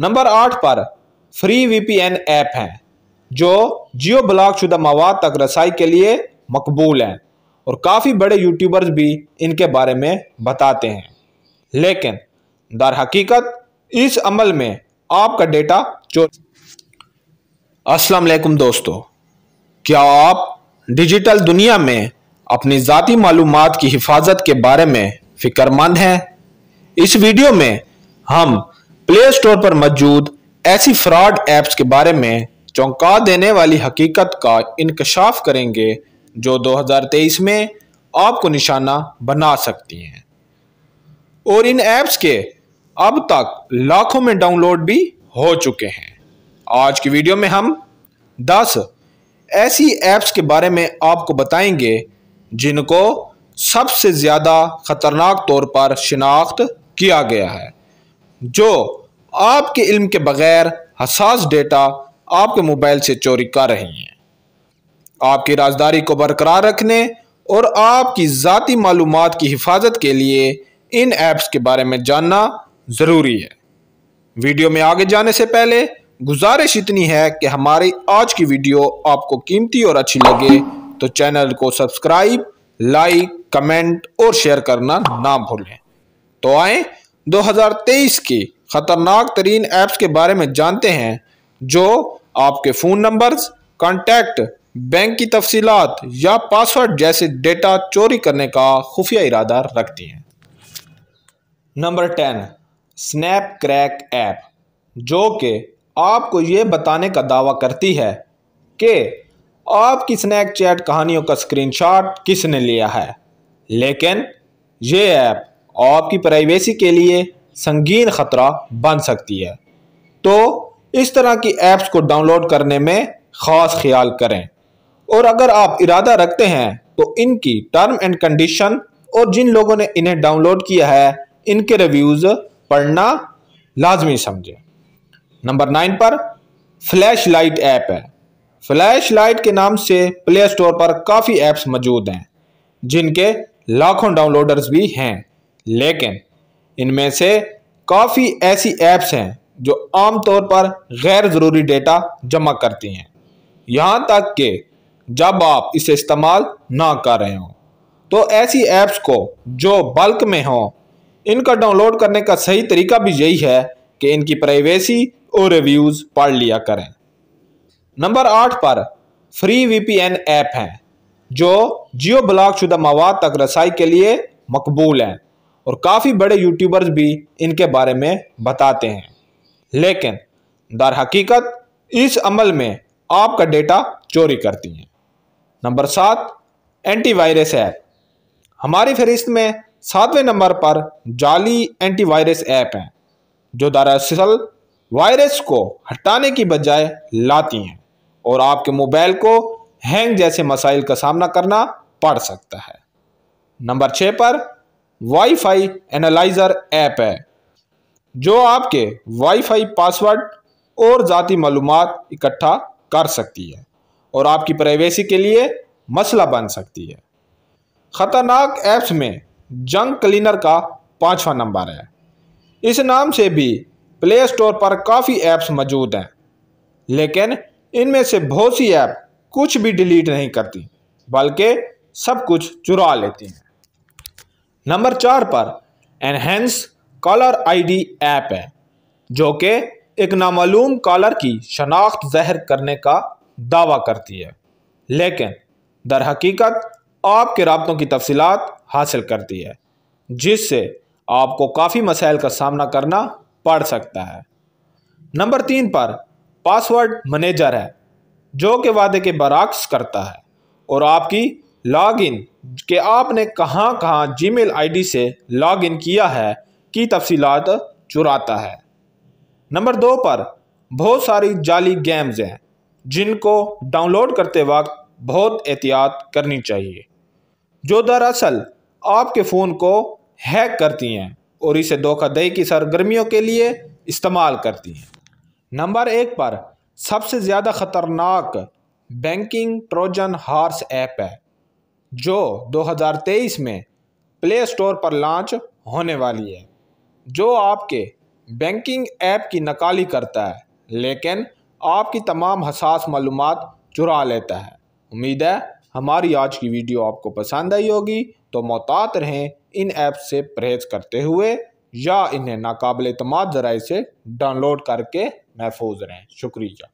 number आठ पर free VPN app हैं जो जियो ब्लॉक शुदा मवाद तक रसाई के लिए मकबूल हैं और काफ़ी बड़े यूट्यूबर्स भी इनके बारे में बताते हैं लेकिन दर हकीकत इस अमल में आपका डेटा चोर असलकुम दोस्तों क्या आप डिजिटल दुनिया में अपनी ज़ाती मालूम की हिफाजत के बारे में फ़िक्रमंद हैं इस वीडियो में हम प्ले स्टोर पर मौजूद ऐसी फ्रॉड ऐप्स के बारे में चौंका देने वाली हकीकत का इंकशाफ करेंगे जो 2023 में आपको निशाना बना सकती हैं और इन ऐप्स के अब तक लाखों में डाउनलोड भी हो चुके हैं आज की वीडियो में हम 10 ऐसी ऐप्स के बारे में आपको बताएंगे जिनको सबसे ज़्यादा ख़तरनाक तौर पर शिनाख्त किया गया है जो आपके इल्म के बगैर हसास डेटा आपके मोबाइल से चोरी कर रही हैं आपकी राजदारी को बरकरार रखने और आपकी ज़ाती मालूम की हिफाजत के लिए इन ऐप्स के बारे में जानना ज़रूरी है वीडियो में आगे जाने से पहले गुजारिश इतनी है कि हमारी आज की वीडियो आपको कीमती और अच्छी लगे तो चैनल को सब्सक्राइब लाइक कमेंट और शेयर करना ना भूलें तो आए 2023 की ख़तरनाक तरीन ऐप्स के बारे में जानते हैं जो आपके फ़ोन नंबर्स कॉन्टैक्ट बैंक की तफसीत या पासवर्ड जैसे डेटा चोरी करने का खुफिया इरादा रखती हैं number ten snap crack app जो कि आपको ये बताने का दावा करती है कि आपकी चैट कहानियों का स्क्रीनशॉट किसने लिया है लेकिन ये ऐप आपकी प्राइवेसी के लिए संगीन ख़तरा बन सकती है तो इस तरह की ऐप्स को डाउनलोड करने में ख़ास ख्याल करें और अगर आप इरादा रखते हैं तो इनकी टर्म एंड कंडीशन और जिन लोगों ने इन्हें डाउनलोड किया है इनके रिव्यूज़ पढ़ना लाजमी समझें नंबर नाइन पर फ्लैश लाइट ऐप है फ्लैश लाइट के नाम से प्ले स्टोर पर काफ़ी ऐप्स मौजूद हैं जिनके लाखों डाउनलोडर्स भी हैं लेकिन इनमें से काफ़ी ऐसी ऐप्स हैं जो आमतौर पर गैर ज़रूरी डेटा जमा करती हैं यहाँ तक कि जब आप इसे इस्तेमाल ना कर रहे हों तो ऐसी ऐप्स को जो बल्क में हों इनका डाउनलोड करने का सही तरीका भी यही है कि इनकी प्राइवेसी और रिव्यूज़ पढ़ लिया करें नंबर आठ पर फ्री वीपीएन ऐप हैं जो जियो ब्लॉक शुदा मवाद तक रसाई के लिए मकबूल हैं और काफ़ी बड़े यूट्यूबर्स भी इनके बारे में बताते हैं लेकिन दर हकीकत इस अमल में आपका डेटा चोरी करती हैं नंबर सात एंटीवायरस ऐप हमारी फहरिस्त में सातवें नंबर पर जाली एंटीवायरस ऐप हैं जो दरअसल वायरस को हटाने की बजाय लाती हैं और आपके मोबाइल को हैंग जैसे मसाइल का सामना करना पड़ सकता है नंबर छः पर वाईफाई एनालाइज़र ऐप है जो आपके वाईफाई पासवर्ड और ज़ाती मालूम इकट्ठा कर सकती है और आपकी प्राइवेसी के लिए मसला बन सकती है ख़तरनाक ऐप्स में जंक क्लीनर का पाँचवा नंबर है इस नाम से भी प्ले स्टोर पर काफ़ी ऐप्स मौजूद हैं लेकिन इनमें से बहुत सी ऐप कुछ भी डिलीट नहीं करती बल्कि सब कुछ चुरा लेती हैं नंबर चार पर एनहेंस कॉलर आईडी ऐप है जो कि एक नामालूम कॉलर की शनाख्त जहर करने का दावा करती है लेकिन दर हकीकत आपके रबतों की तफसीत हासिल करती है जिससे आपको काफ़ी मसाइल का सामना करना पड़ सकता है नंबर तीन पर पासवर्ड मैनेजर है जो कि वादे के बरक्स करता है और आपकी लॉगिन के आपने कहां कहां जीमेल आईडी से लॉगिन किया है की तफसीत चुराता है नंबर दो पर बहुत सारी जाली गेम्स हैं जिनको डाउनलोड करते वक्त बहुत एहतियात करनी चाहिए जो दरअसल आपके फ़ोन को हैक करती हैं और इसे दही की सरगर्मियों के लिए इस्तेमाल करती हैं नंबर एक पर सबसे ज़्यादा ख़तरनाक बैंकिंग ट्रोजन हार्स ऐप है जो 2023 में प्ले स्टोर पर लॉन्च होने वाली है जो आपके बैंकिंग ऐप की नकाली करता है लेकिन आपकी तमाम हसास मालूम चुरा लेता है उम्मीद है हमारी आज की वीडियो आपको पसंद आई होगी तो मोहतात रहें इन ऐप से परहेज करते हुए या इन्हें नाकबिल तमाम ज़राए से डाउनलोड करके महफूज रहें शुक्रिया